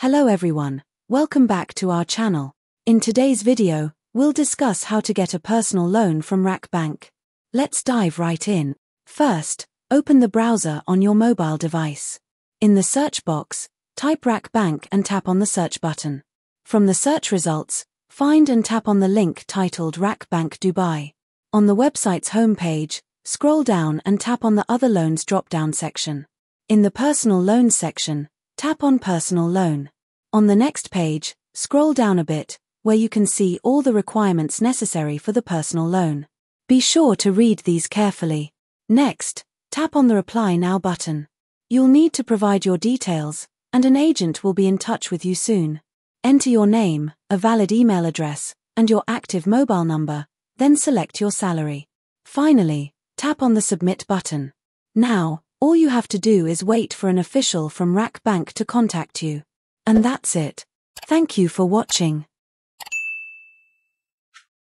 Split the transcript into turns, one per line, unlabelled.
Hello everyone, welcome back to our channel. In today's video, we'll discuss how to get a personal loan from Rackbank. Let's dive right in. First, open the browser on your mobile device. In the search box, type Rackbank and tap on the search button. From the search results, find and tap on the link titled Rackbank Dubai. On the website's homepage, scroll down and tap on the Other Loans drop-down section. In the Personal Loans section, Tap on Personal Loan. On the next page, scroll down a bit, where you can see all the requirements necessary for the personal loan. Be sure to read these carefully. Next, tap on the Reply Now button. You'll need to provide your details, and an agent will be in touch with you soon. Enter your name, a valid email address, and your active mobile number, then select your salary. Finally, tap on the Submit button. Now, all you have to do is wait for an official from Rack Bank to contact you. And that's it. Thank you for watching.